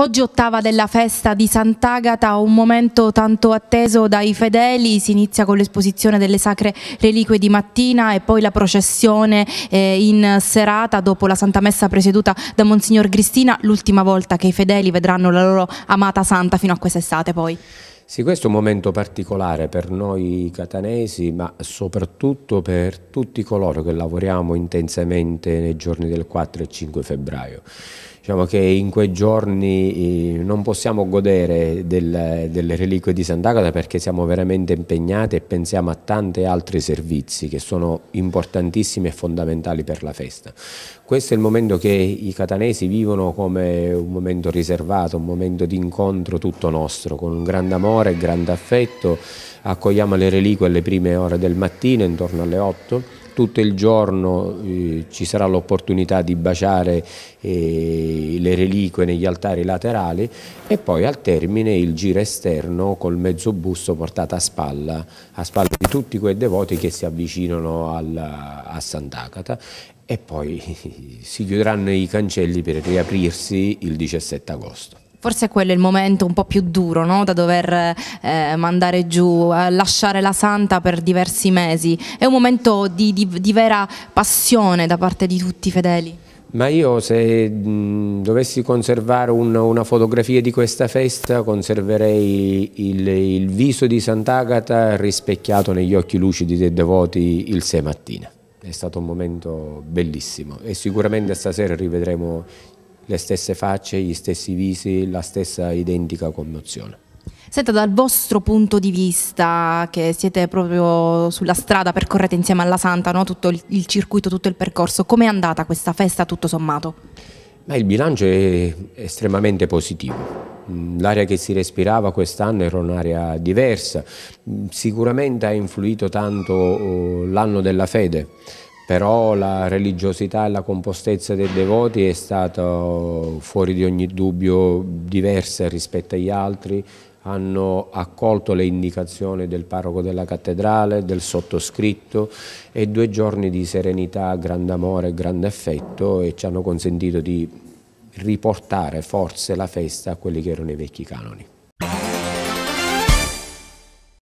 Oggi ottava della festa di Sant'Agata, un momento tanto atteso dai fedeli, si inizia con l'esposizione delle sacre reliquie di mattina e poi la processione eh, in serata dopo la Santa Messa presieduta da Monsignor Cristina, l'ultima volta che i fedeli vedranno la loro amata santa fino a quest'estate poi. Sì, questo è un momento particolare per noi catanesi, ma soprattutto per tutti coloro che lavoriamo intensamente nei giorni del 4 e 5 febbraio. Diciamo che in quei giorni eh, non possiamo godere del, delle reliquie di Sant'Agata perché siamo veramente impegnati e pensiamo a tanti altri servizi che sono importantissimi e fondamentali per la festa. Questo è il momento che i catanesi vivono come un momento riservato, un momento di incontro tutto nostro, con un grande amore amore, grande affetto, accogliamo le reliquie alle prime ore del mattino, intorno alle 8. Tutto il giorno eh, ci sarà l'opportunità di baciare eh, le reliquie negli altari laterali e poi al termine il giro esterno col mezzo busto portato a spalla, a spalla di tutti quei devoti che si avvicinano alla, a Sant'Agata e poi si chiuderanno i cancelli per riaprirsi il 17 agosto. Forse quello è il momento un po' più duro, no? da dover eh, mandare giù, eh, lasciare la santa per diversi mesi. È un momento di, di, di, vera passione da parte di tutti i fedeli. Ma io se mh, dovessi conservare un, una fotografia di questa festa, conserverei il, il viso di Sant'Agata rispecchiato negli occhi lucidi dei devoti il 6 mattina. È stato un momento bellissimo e sicuramente stasera rivedremo le stesse facce, gli stessi visi, la stessa identica commozione. Senta, dal vostro punto di vista, che siete proprio sulla strada, percorrete insieme alla Santa no? tutto il, il, circuito, tutto il percorso, com'è andata questa festa tutto sommato? Ma il bilancio è estremamente positivo. L'area che si respirava quest'anno era un'area diversa, sicuramente ha influito tanto oh, l'anno della fede, però la religiosità e la compostezza dei devoti è stata fuori di ogni dubbio diversa rispetto agli altri, hanno accolto le indicazioni del parroco della cattedrale, del sottoscritto e due giorni di serenità, grande amore e grande affetto e ci hanno consentito di riportare forse la festa a quelli che erano i vecchi canoni.